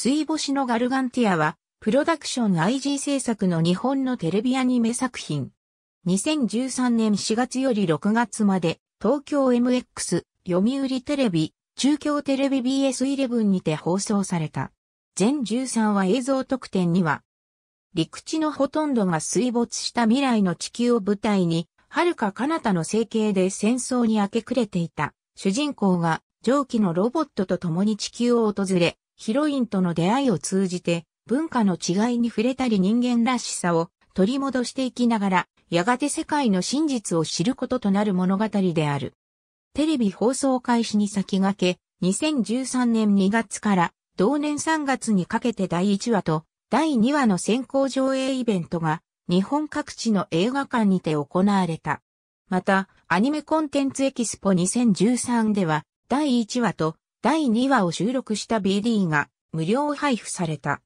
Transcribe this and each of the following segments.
水星のガルガンティアは、プロダクション IG 制作の日本のテレビアニメ作品。2013年4月より6月まで、東京 MX、読売テレビ、中京テレビ BS11 にて放送された。全13話映像特典には、陸地のほとんどが水没した未来の地球を舞台に、遥か彼方の成形で戦争に明け暮れていた主人公が蒸気のロボットと共に地球を訪れ、ヒロインとの出会いを通じて、文化の違いに触れたり人間らしさを取り戻していきながら、やがて世界の真実を知ることとなる物語である。テレビ放送開始に先駆け、2013年2月から同年3月にかけて第1話と第2話の先行上映イベントが日本各地の映画館にて行われた。また、アニメコンテンツエキスポ2013では第1話と第2話を収録した BD が無料配布された。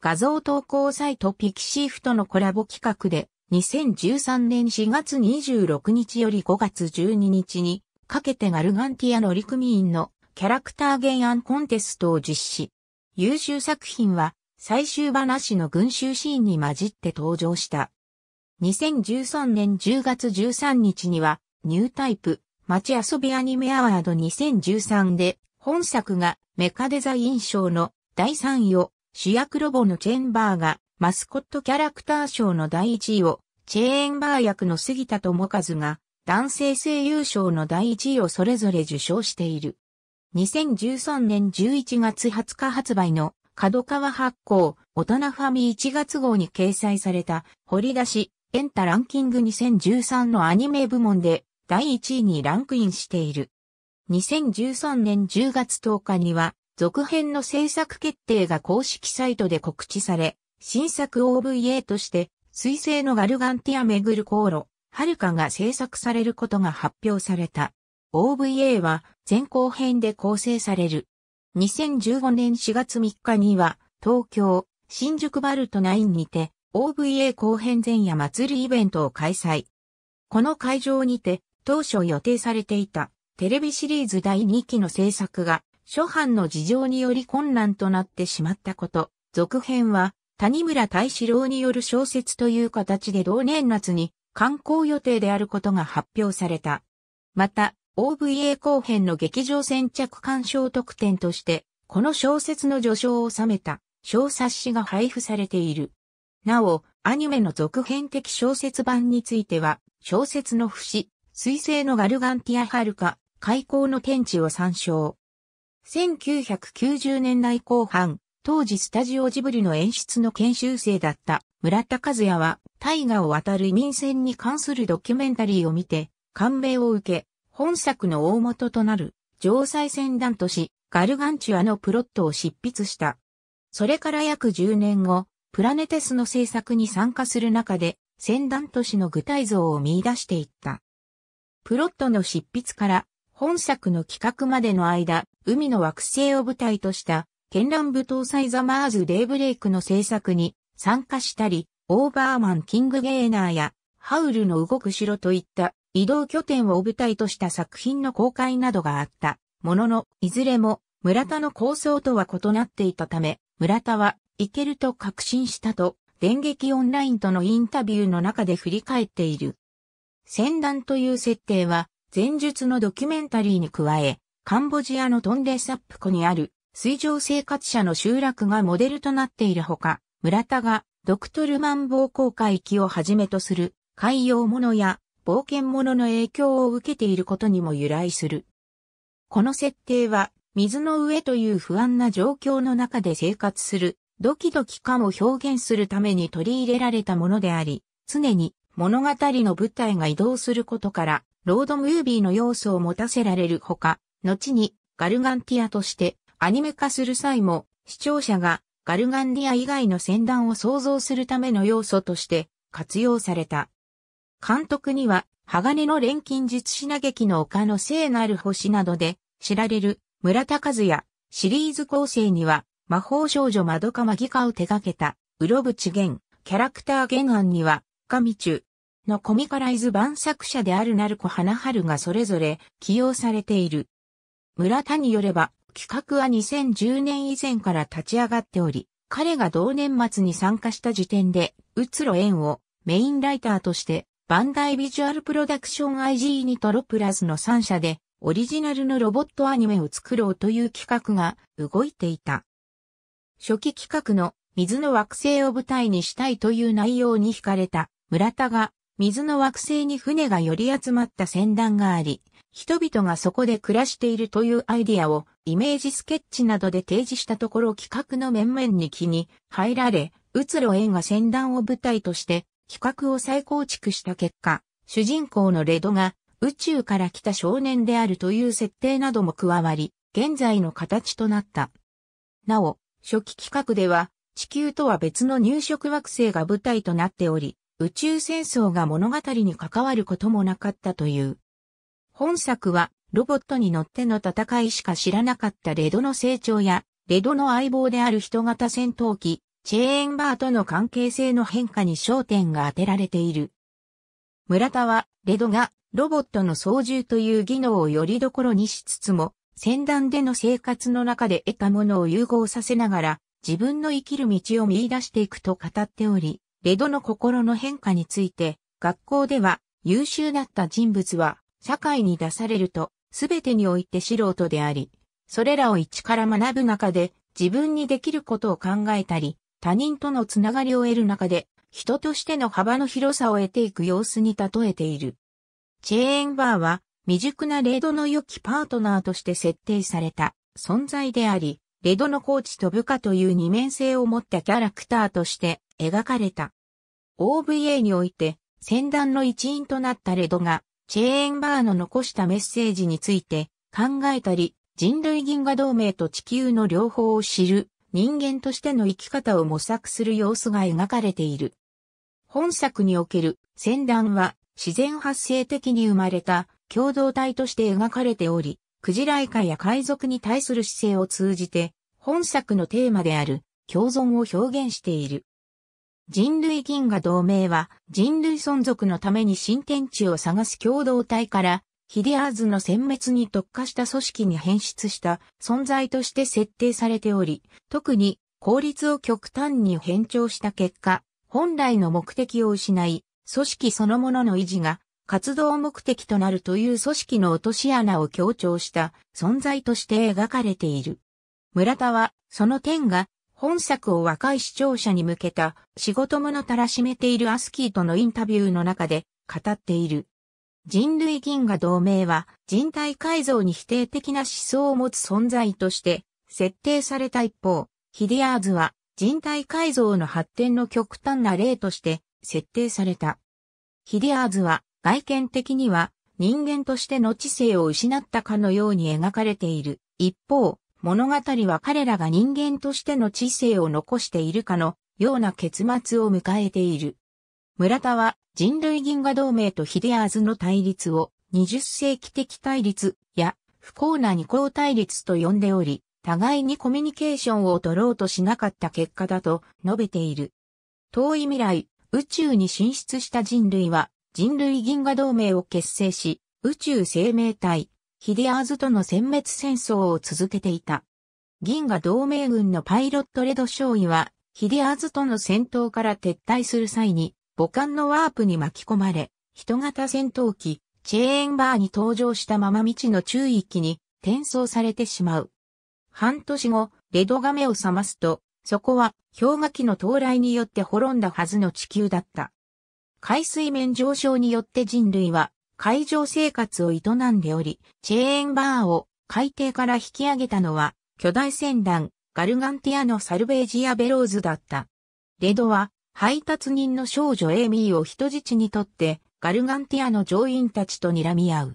画像投稿サイトピキシーフとのコラボ企画で2013年4月26日より5月12日にかけてガルガンティア乗組員のキャラクター原案コンテストを実施。優秀作品は最終話の群衆シーンに混じって登場した。2013年10月13日にはニュータイプ街遊びアニメアワード2013で本作がメカデザイン賞の第3位を、主役ロボのチェンバーがマスコットキャラクター賞の第1位を、チェーンバー役の杉田智和が男性声優賞の第1位をそれぞれ受賞している。2013年11月20日発売の角川発行大人ファミ1月号に掲載された掘り出しエンタランキング2013のアニメ部門で第1位にランクインしている。2013年10月10日には、続編の制作決定が公式サイトで告知され、新作 OVA として、水星のガルガンティア巡る航路、はるかが制作されることが発表された。OVA は前後編で構成される。2015年4月3日には、東京、新宿バルト9にて、OVA 後編前夜祭りイベントを開催。この会場にて、当初予定されていたテレビシリーズ第2期の制作が、諸般の事情により困難となってしまったこと、続編は、谷村大志郎による小説という形で同年夏に刊行予定であることが発表された。また、OVA 後編の劇場先着鑑賞特典として、この小説の序章を収めた小冊子が配布されている。なお、アニメの続編的小説版については、小説の節、水星のガルガンティアハルカ、開港の天地を参照。1990年代後半、当時スタジオジブリの演出の研修生だった村田和也は、大河を渡る民戦に関するドキュメンタリーを見て、感銘を受け、本作の大元となる、城西戦団都市、ガルガンチュアのプロットを執筆した。それから約10年後、プラネテスの制作に参加する中で、戦団都市の具体像を見出していった。プロットの執筆から本作の企画までの間、海の惑星を舞台とした、絢爛舞踏祭ザマーズ・デイブレイクの制作に参加したり、オーバーマン・キング・ゲーナーや、ハウルの動く城といった移動拠点を舞台とした作品の公開などがあった。ものの、いずれも村田の構想とは異なっていたため、村田はいけると確信したと、電撃オンラインとのインタビューの中で振り返っている。戦団という設定は、前述のドキュメンタリーに加え、カンボジアのトンレサップ湖にある水上生活者の集落がモデルとなっているほか、村田がドクトルマン暴行海域をはじめとする海洋物や冒険物の影響を受けていることにも由来する。この設定は水の上という不安な状況の中で生活するドキドキ感を表現するために取り入れられたものであり、常に物語の舞台が移動することからロードムービーの要素を持たせられるほか、後にガルガンティアとしてアニメ化する際も視聴者がガルガンディア以外の戦団を想像するための要素として活用された。監督には鋼の錬金術品劇の丘の聖なる星などで知られる村田和也シリーズ構成には魔法少女まどかまぎかを手掛けた、うろぶちげキャラクター原案には、神中、のコミカライズ版作者であるハナハルがそれぞれ起用されている。村田によれば、企画は2010年以前から立ち上がっており、彼が同年末に参加した時点で、うつろ縁をメインライターとして、バンダイビジュアルプロダクション IG にトロプラズの3社で、オリジナルのロボットアニメを作ろうという企画が動いていた。初期企画の水の惑星を舞台にしたいという内容に惹かれた村田が水の惑星に船が寄り集まった船団があり、人々がそこで暮らしているというアイディアをイメージスケッチなどで提示したところ企画の面々に気に入られ、うつろ円が船団を舞台として企画を再構築した結果、主人公のレドが宇宙から来た少年であるという設定なども加わり、現在の形となった。なお、初期企画では地球とは別の入植惑星が舞台となっており、宇宙戦争が物語に関わることもなかったという。本作はロボットに乗っての戦いしか知らなかったレドの成長や、レドの相棒である人型戦闘機、チェーンバーとの関係性の変化に焦点が当てられている。村田は、レドがロボットの操縦という技能をよりどころにしつつも、戦団での生活の中で得たものを融合させながら、自分の生きる道を見出していくと語っており、レドの心の変化について、学校では優秀だった人物は社会に出されるとすべてにおいて素人であり、それらを一から学ぶ中で自分にできることを考えたり、他人とのつながりを得る中で、人としての幅の広さを得ていく様子に例えている。チェーンバーは未熟なレドの良きパートナーとして設定された存在であり、レドのコーチと部下という二面性を持ったキャラクターとして描かれた。OVA において、戦団の一員となったレドが、チェーンバーの残したメッセージについて考えたり、人類銀河同盟と地球の両方を知る人間としての生き方を模索する様子が描かれている。本作における戦団は自然発生的に生まれた共同体として描かれており、クジライカや海賊に対する姿勢を通じて、本作のテーマである共存を表現している。人類銀河同盟は人類存続のために新天地を探す共同体からヒデアーズの殲滅に特化した組織に変質した存在として設定されており、特に効率を極端に変調した結果、本来の目的を失い、組織そのものの維持が活動目的となるという組織の落とし穴を強調した存在として描かれている。村田はその点が本作を若い視聴者に向けた仕事物のたらしめているアスキーとのインタビューの中で語っている。人類銀河同盟は人体改造に否定的な思想を持つ存在として設定された一方、ヒディアーズは人体改造の発展の極端な例として設定された。ヒディアーズは外見的には人間としての知性を失ったかのように描かれている。一方、物語は彼らが人間としての知性を残しているかのような結末を迎えている。村田は人類銀河同盟とヒデアーズの対立を20世紀的対立や不幸な二項対立と呼んでおり、互いにコミュニケーションを取ろうとしなかった結果だと述べている。遠い未来、宇宙に進出した人類は人類銀河同盟を結成し、宇宙生命体、ヒデアーズとの殲滅戦争を続けていた。銀河同盟軍のパイロットレド少尉は、ヒデアーズとの戦闘から撤退する際に、母艦のワープに巻き込まれ、人型戦闘機、チェーンバーに登場したまま未知の中域に転送されてしまう。半年後、レドが目を覚ますと、そこは氷河期の到来によって滅んだはずの地球だった。海水面上昇によって人類は海上生活を営んでおり、チェーンバーを海底から引き上げたのは、巨大船団、ガルガンティアのサルベージア・ベローズだった。レドは、配達人の少女エイミーを人質にとって、ガルガンティアの乗員たちと睨み合う。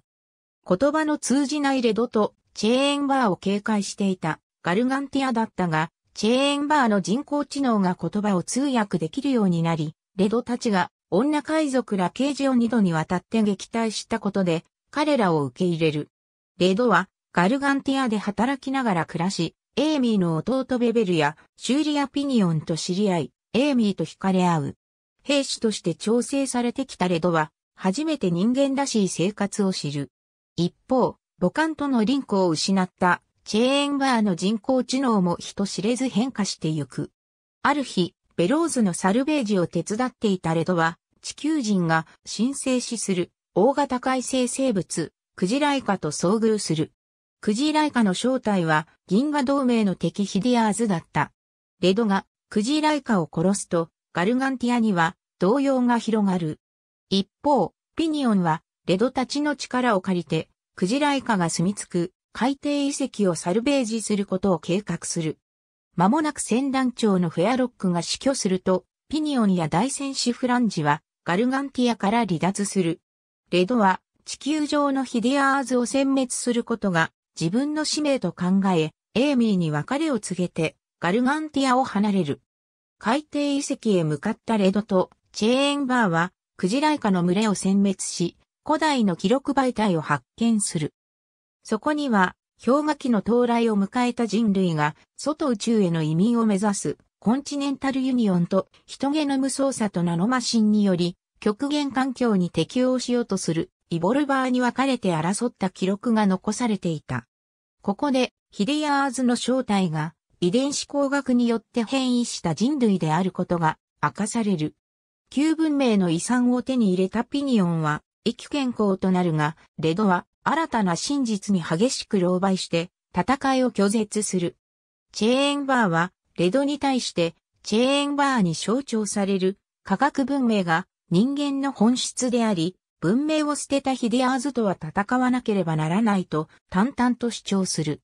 言葉の通じないレドとチェーンバーを警戒していたガルガンティアだったが、チェーンバーの人工知能が言葉を通訳できるようになり、レドたちが女海賊ら刑事を二度にわたって撃退したことで、彼らを受け入れる。レドは、ガルガンティアで働きながら暮らし、エイミーの弟ベベルや、シューリア・ピニオンと知り合い、エイミーと惹かれ合う。兵士として調整されてきたレドは、初めて人間らしい生活を知る。一方、母艦とのリンクを失ったチェーンバーの人工知能も人知れず変化してゆく。ある日、ベローズのサルベージを手伝っていたレドは、地球人が神聖視する大型海生生物、クジライカと遭遇する。クジライカの正体は銀河同盟の敵ヒディアーズだった。レドがクジライカを殺すとガルガンティアには動揺が広がる。一方、ピニオンはレドたちの力を借りてクジライカが住み着く海底遺跡をサルベージすることを計画する。間もなく船団長のフェアロックが死去すると、ピニオンや大戦士フランジはガルガンティアから離脱する。レドは地球上のヒデアーズを殲滅することが自分の使命と考え、エーミーに別れを告げてガルガンティアを離れる。海底遺跡へ向かったレドとチェーンバーはクジライカの群れを殲滅し、古代の記録媒体を発見する。そこには氷河期の到来を迎えた人類が外宇宙への移民を目指すコンチネンタルユニオンとヒトゲノム操作とナノマシンにより極限環境に適応しようとするイボルバーに分かれて争った記録が残されていた。ここでヒデヤーズの正体が遺伝子工学によって変異した人類であることが明かされる。旧文明の遺産を手に入れたピニオンは、益健康となるが、レドは新たな真実に激しく狼狽して、戦いを拒絶する。チェーンバーは、レドに対して、チェーンバーに象徴される科学文明が人間の本質であり、文明を捨てたヒデアーズとは戦わなければならないと淡々と主張する。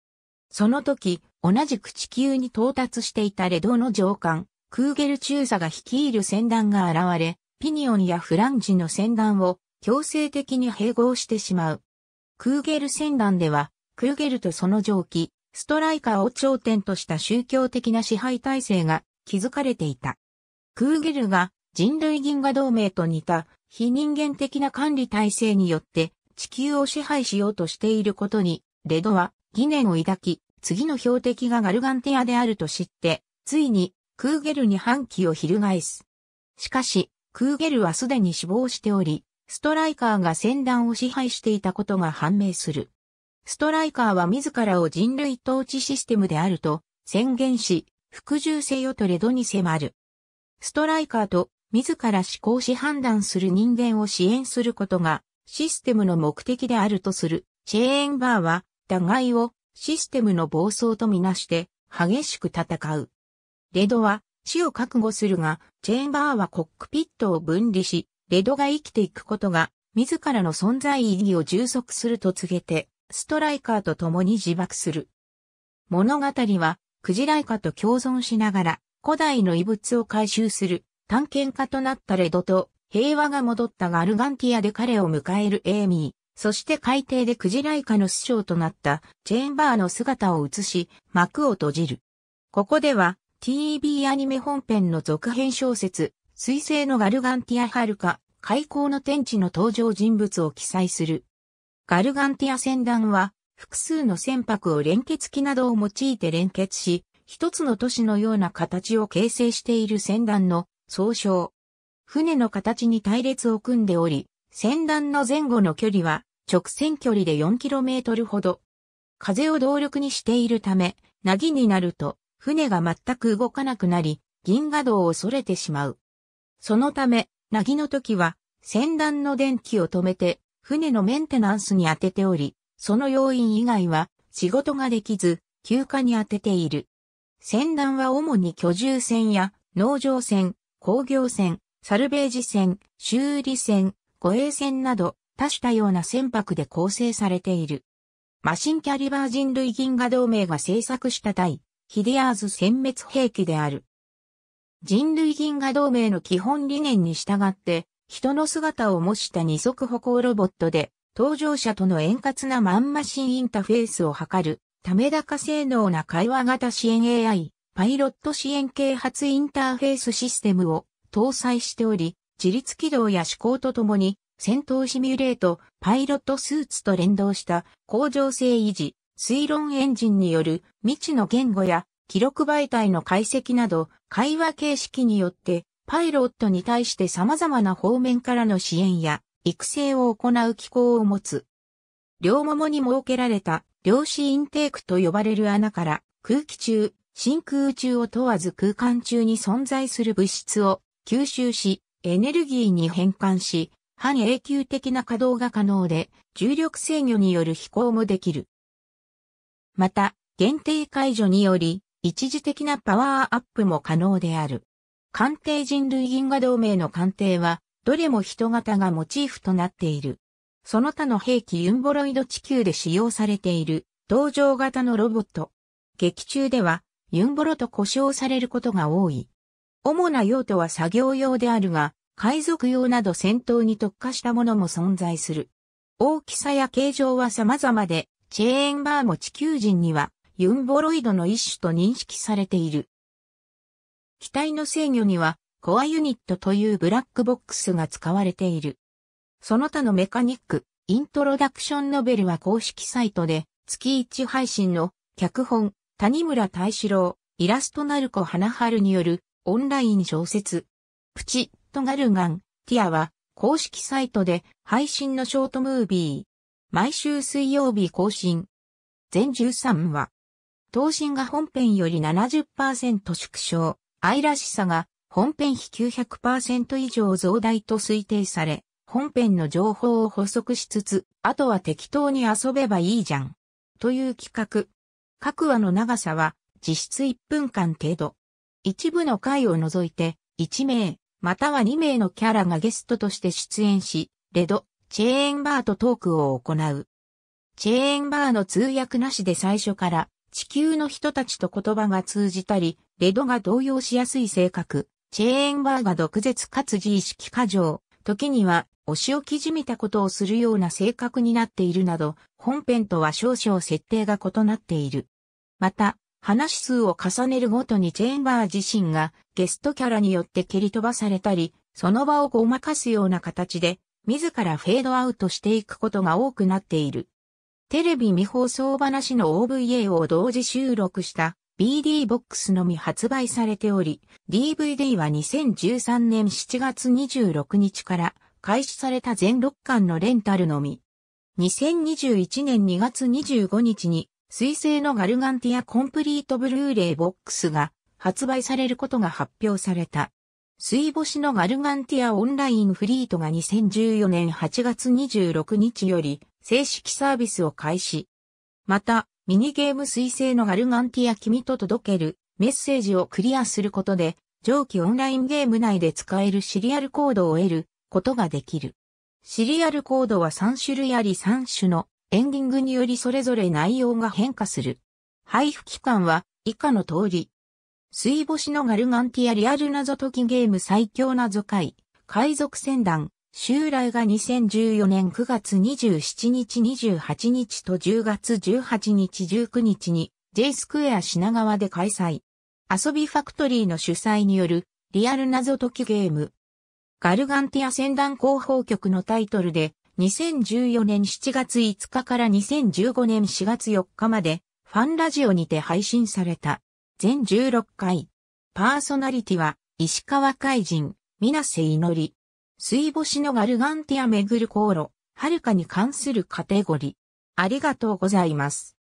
その時、同じく地球に到達していたレドの上官、クーゲル中佐が率いる船団が現れ、ピニオンやフランジの船団を強制的に併合してしまう。クーゲル船団では、クーゲルとその蒸気、ストライカーを頂点とした宗教的な支配体制が築かれていた。クーゲルが人類銀河同盟と似た非人間的な管理体制によって地球を支配しようとしていることに、レドは疑念を抱き、次の標的がガルガンティアであると知って、ついにクーゲルに反旗を翻す。しかし、クーゲルはすでに死亡しており、ストライカーが戦団を支配していたことが判明する。ストライカーは自らを人類統治システムであると宣言し、服従せよとレドに迫る。ストライカーと自ら思考し判断する人間を支援することがシステムの目的であるとするチェーンバーは、互いをシステムの暴走とみなして激しく戦う。レドは死を覚悟するが、チェーンバーはコックピットを分離し、レドが生きていくことが自らの存在意義を充足すると告げて、ストライカーと共に自爆する。物語は、クジライカと共存しながら、古代の遺物を回収する、探検家となったレドと、平和が戻ったガルガンティアで彼を迎えるエーミー、そして海底でクジライカの師匠となったチェーンバーの姿を映し、幕を閉じる。ここでは、TV アニメ本編の続編小説、水星のガルガンティアハルカ、開口の天地の登場人物を記載するガルガンティア船団は、複数の船舶を連結機などを用いて連結し、一つの都市のような形を形成している船団の総称。船の形に隊列を組んでおり、船団の前後の距離は直線距離で 4km ほど。風を動力にしているため、なぎになると船が全く動かなくなり、銀河道を逸れてしまう。そのため、なぎの時は、船団の電気を止めて船のメンテナンスに当てており、その要因以外は仕事ができず、休暇に当てている。船団は主に居住船や農場船、工業船、サルベージ船、修理船、護衛船など多種多様な船舶で構成されている。マシンキャリバー人類銀河同盟が製作した対、ヒデアーズ殲滅兵器である。人類銀河同盟の基本理念に従って、人の姿を模した二足歩行ロボットで、搭乗者との円滑なマンマシンインターフェースを図る、ため高性能な会話型支援 AI、パイロット支援啓発インターフェースシステムを搭載しており、自律起動や思考とともに、戦闘シミュレート、パイロットスーツと連動した向上性維持、推論エンジンによる未知の言語や記録媒体の解析など会話形式によってパイロットに対して様々な方面からの支援や育成を行う機構を持つ。両桃に設けられた量子インテークと呼ばれる穴から空気中、真空中を問わず空間中に存在する物質を吸収し、エネルギーに変換し、半永久的な稼働が可能で、重力制御による飛行もできる。また、限定解除により、一時的なパワーアップも可能である。鑑定人類銀河同盟の鑑定は、どれも人型がモチーフとなっている。その他の兵器ユンボロイド地球で使用されている、同情型のロボット。劇中では、ユンボロと呼称されることが多い。主な用途は作業用であるが、海賊用など戦闘に特化したものも存在する。大きさや形状は様々で、チェーンバーも地球人にはユンボロイドの一種と認識されている。機体の制御には、コアユニットというブラックボックスが使われている。その他のメカニック、イントロダクションノベルは公式サイトで、月1配信の、脚本、谷村大志郎、イラストナルコ花春による、オンライン小説、プチトガルガン、ティアは、公式サイトで、配信のショートムービー、毎週水曜日更新。全13話。等身が本編より70%縮小。愛らしさが本編比900%以上増大と推定され、本編の情報を補足しつつ、あとは適当に遊べばいいじゃん。という企画。各話の長さは実質1分間程度。一部の回を除いて、1名、または2名のキャラがゲストとして出演し、レド、チェーンバーとトークを行う。チェーンバーの通訳なしで最初から地球の人たちと言葉が通じたり、レドが動揺しやすい性格、チェーンバーが毒舌かつ自意識過剰、時には、お仕置きじみたことをするような性格になっているなど、本編とは少々設定が異なっている。また、話数を重ねるごとにチェーンバー自身がゲストキャラによって蹴り飛ばされたり、その場をごまかすような形で、自らフェードアウトしていくことが多くなっている。テレビ未放送話の OVA を同時収録した BD ボックスのみ発売されており、DVD は2013年7月26日から開始された全6巻のレンタルのみ。2021年2月25日に、水星のガルガンティアコンプリートブルーレイボックスが発売されることが発表された。水星のガルガンティアオンラインフリートが2014年8月26日より正式サービスを開始。また、ミニゲーム彗星のガルガンティア君と届けるメッセージをクリアすることで、上記オンラインゲーム内で使えるシリアルコードを得ることができる。シリアルコードは3種類あり3種のエンディングによりそれぞれ内容が変化する。配布期間は以下の通り。水星のガルガンティアリアル謎解きゲーム最強謎解、海賊船団、襲来が2014年9月27日28日と10月18日19日に J スクエア品川で開催。遊びファクトリーの主催によるリアル謎解きゲーム。ガルガンティア戦団広報局のタイトルで2014年7月5日から2015年4月4日までファンラジオにて配信された。全16回。パーソナリティは石川海人、水瀬祈り。水星のガルガンティアめぐる航路、はるかに関するカテゴリー。ありがとうございます。